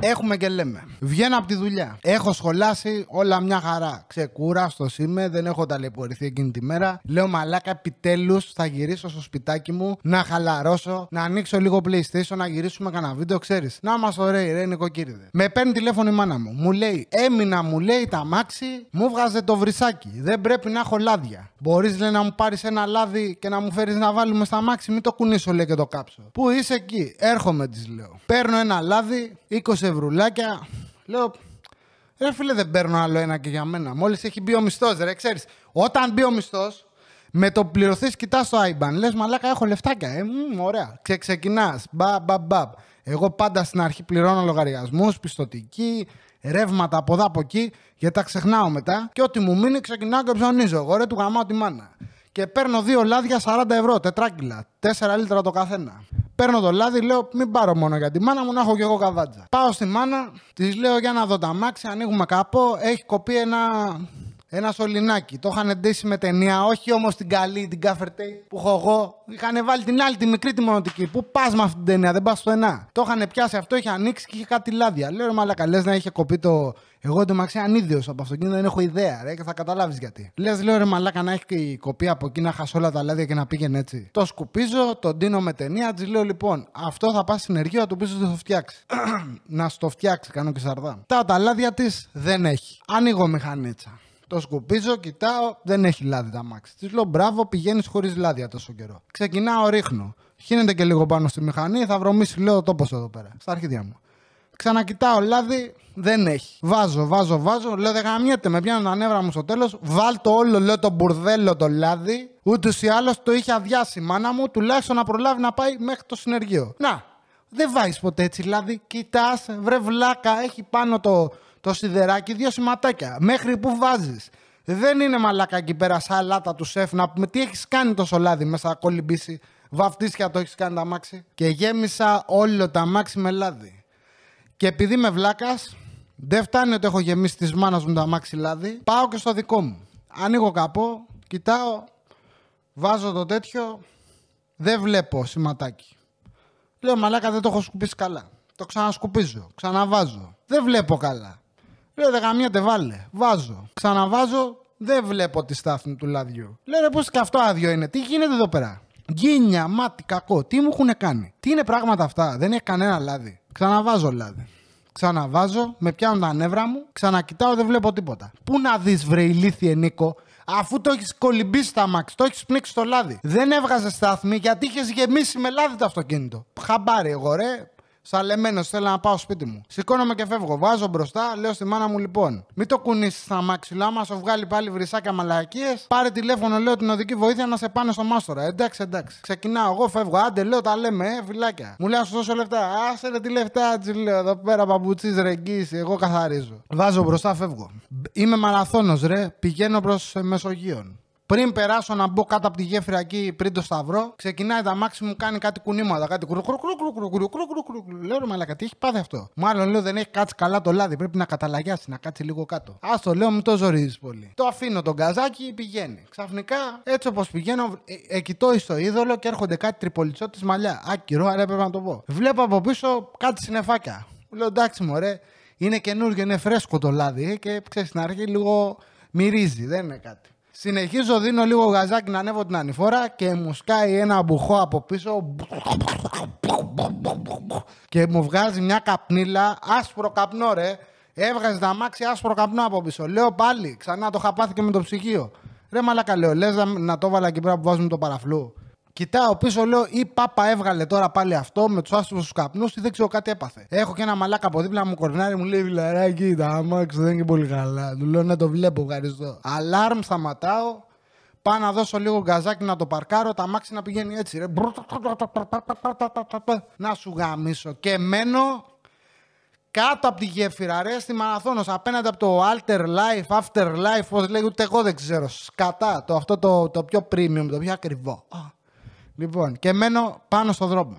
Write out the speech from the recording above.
Έχουμε και λέμε. Βγαίνω από τη δουλειά. Έχω σχολάσει όλα μια χαρά. Ξεκούραστο είμαι, δεν έχω ταλαιπωρηθεί εκείνη τη μέρα. Λέω μαλάκα, επιτέλους θα γυρίσω στο σπιτάκι μου, να χαλαρώσω, να ανοίξω λίγο PlayStation, να γυρίσουμε κανένα βίντεο, ξέρεις. Να μας ωραίοι, ρε νοικοκύριδε. Με παίρνει τηλέφωνο η μάνα μου. Μου λέει, έμεινα, μου λέει τα μάξι, μου βγάζε το βρυσάκι. Δεν πρέπει να έχω λάδια. Μπορείς λέει να μου πάρεις ένα λάδι και να μου φέρεις να βάλουμε στα μάξι, μην το κουνήσω λέει και το κάψω. Πού είσαι εκεί, έρχομαι της λέω. Παίρνω ένα λάδι, 20 ευρουλάκια. Λέω, ρε φίλε, δεν παίρνω άλλο ένα και για μένα. Μόλις έχει μπει ο μισθός, ρε, ξέρεις. Όταν μπει ο μισθός, με το πληρωθείς, κοιτάς το IBAN. Λες, μαλάκα, έχω λεφτάκια. Ε, μ, ωραία. Ξε, ξεκινάς. Μπα, μπα, μπα. Εγώ πάντα στην αρχή πληρώνω λογαριασμούς, πιστοτική, ρεύματα από εδώ από εκεί, γιατί τα ξεχνάω μετά. Και ό,τι μου μείνει, ξεκινάω και ψωνίζω. Εγώ ρε, του γαμάω τη μάνα. Και παίρνω δύο λάδια 40 ευρώ, τετράκυλα. 4 λίτρα το καθένα. Παίρνω το λάδι, λέω μην πάρω μόνο για τη μάνα μου να έχω κι εγώ καβάτζα. Πάω στη μάνα, της λέω για να δω τα μάξια, ανοίγουμε κάπου, έχει κοπεί ένα ένα σωληνάκι. Το είχαν ντύσει με ταινία, όχι όμως την καλή, την καφερ που έχω εγώ. Είχαν βάλει την άλλη, τη μικρή, τη μονοτική. Πού πας με αυτή την ταινία, δεν πας ένα. Το είχαν πιάσει αυτό, είχε ανοίξει και είχε κάτι λάδια. Λέω μα μαλακά, να είχε κοπεί το. Εγώ το μαξί ανίδιο από αυτοκίνητο, δεν έχω ιδέα, ρε, και θα καταλάβεις γιατί. Λες, λέω ρε μαλακά, να έχει κοπεί από εκεί, να χασόλα όλα τα λάδια και να πήγαινε έτσι. Το σκουπίζω, τον τίνω με ταινία, της λέω λοιπόν, αυτό θα πας συνεργείο, του πει ότι το φτιάξει. να στο φτιάξει, κάνω και σαρδά. Τα τα λάδια της δεν έχει. Ανοίγω μηχανίτσα. Το σκουπίζω, κοιτάω, δεν έχει λάδι τα μάξι. Της λέω μπράβο, πηγαίνεις χωρίς λάδια τόσο καιρό. Ξεκινάω, ρίχνω. Χύνεται και λίγο πάνω στη μηχανή, θα βρωμίσει, λέω τόπος εδώ πέρα, στα αρχίδια μου. Ξανακοιτάω, λάδι δεν έχει. Βάζω, βάζω, βάζω. Λέω δεν γαμιέται. Με πιάνω τα νεύρα μου στο τέλος. το όλο, λέω το μπουρδέλο το λάδι. Ούτως ή άλλως το είχε αδειάσει η μάνα μου, τουλάχιστον να προλάβει να πάει μέχρι το συνεργείο. Να, δεν βάζεις ποτέ έτσι λάδι. Κοιτάς, βρε βλάκα, έχει πάνω το, το σιδεράκι δύο σηματάκια. Μέχρι που βάζεις. Δεν είναι μαλάκα εκεί πέρα σαλάτα του σεφ να πούμε τι έχεις κάνει το σολάδι μέσα κολυμπήσει. Βαφτίσια το έχεις κάνει τα μάξι. Και γέμισα όλο τα μάξι με λάδι. Και επειδή με βλάκας, δεν φτάνει ότι έχω γεμίσει τη μάνας μου τα μάξι λάδι. Πάω και στο δικό μου. Ανοίγω καπό, κοιτάω, βάζω το τέτοιο, δεν βλέπω σηματάκι. Λέω μαλάκα δεν το έχω σκουπίσει καλά. Το ξανασκουπίζω, ξαναβάζω. Δεν βλέπω καλά. Λέω δε γαμιέται βάλε. Βάζω. Ξαναβάζω. Δεν βλέπω τη στάθμη του λαδιού. Λέω ρε πώς και αυτό άδειο είναι. Τι γίνεται εδώ πέρα. Γκίνια, μάτι, κακό. Τι μου έχουν κάνει. Τι είναι πράγματα αυτά. Δεν έχει κανένα λάδι. Ξαναβάζω λάδι. Ξαναβάζω, με πιάνουν τα νεύρα μου, ξανακοιτάω, δεν βλέπω τίποτα. Πού να δεις, βρε ηλίθιε Νίκο, αφού το έχεις κολυμπήσει στα μαξ, το έχεις πνίξει το λάδι. Δεν έβγαζες στάθμη γιατί είχες γεμίσει με λάδι το αυτοκίνητο. Χαμπάρι εγώ, ρε. Σαλεμένος, θέλω να πάω σπίτι μου. Σηκώνομαι και φεύγω. Βάζω μπροστά, λέω στη μάνα μου λοιπόν. Μην το κουνήσεις στα μάξιλά μας, σου βγάλει πάλι βρυσάκια μαλακίες. Πάρε τηλέφωνο, λέω την οδική βοήθεια να σε πάνε στο μάστορα. Ε, εντάξει, εντάξει. Ξεκινάω, εγώ φεύγω. Άντε, λέω τα λέμε, ε, φυλάκια. Μου λέει να σου δώσω λεφτά. Άσε ρε τη λεφτά, τσι λέω εδώ πέρα παπουτσί Εγώ καθαρίζω. Βάζω μπροστά, φεύγω. Είμαι μαραθώνος, ρε. Πηγαίνω προς ε, Μεσογείων. Πριν περάσω να μπω κάτω από τη γέφυρα εκεί, πριν το σταυρό, ξεκινάει τα μάξι μου, κάνει κάτι κουνήματα. Κάτι κρουκρουκρουκρουκρουκρουκρουκρουκρουκρου. Λέω ρε τι έχει πάθει αυτό. Μάλλον λέω δεν έχει κάτσει καλά το λάδι, πρέπει να καταλαγιάσει, να κάτσει λίγο κάτω. Ας το λέω, μου το ζορίζεις πολύ. Το αφήνω τον καζάκι, πηγαίνει. Ξαφνικά, έτσι όπως πηγαίνω, εκοιτώ ε, στο είδωλο και έρχονται κάτι τριπολιτσότη μαλλιά. Άκυρο, αλλά έπρεπε να το πω. Βλέπω από πίσω κάτι συνεφάκια. Λέω εντάξει, μωρέ, είναι καινούργιο, είναι φρέσκο το λάδι ε, και ξέρεις στην αρχή λίγο μυρίζει, δεν είναι κάτι. Συνεχίζω, δίνω λίγο γαζάκι να ανέβω την ανηφόρα και μου σκάει ένα μπουχό από πίσω και μου βγάζει μια καπνίλα, άσπρο καπνό ρε. Έβγαζε τα μάξι άσπρο καπνό από πίσω. Λέω πάλι, ξανά το χαπάθηκε με το ψυγείο. Ρε μαλακα να, το βάλα εκεί πέρα που βάζουμε το παραφλού. Κοιτάω πίσω, λέω ή πάπα έβγαλε τώρα πάλι αυτό με τους άστρου τους καπνούς ή δεν ξέρω κάτι έπαθε. Έχω και ένα μαλάκα από δίπλα μου κορνάρι μου λέει Βιλαράκι, τα αμάξι δεν είναι πολύ καλά. Του λέω να το βλέπω, ευχαριστώ. Αλάρμ σταματάω, πάω να δώσω λίγο γκαζάκι να το παρκάρω, τα μάξι να πηγαίνει έτσι. Ρε. Να σου γαμίσω. Και μένω κάτω από τη γέφυρα, ρε, στη Μαραθώνος, απέναντι από το Alter Life, After Life, όπω λέει, ούτε εγώ δεν ξέρω. Σκατά, το, αυτό το, το πιο premium, το πιο ακριβό. Λοιπόν, και μένω πάνω στο δρόμο.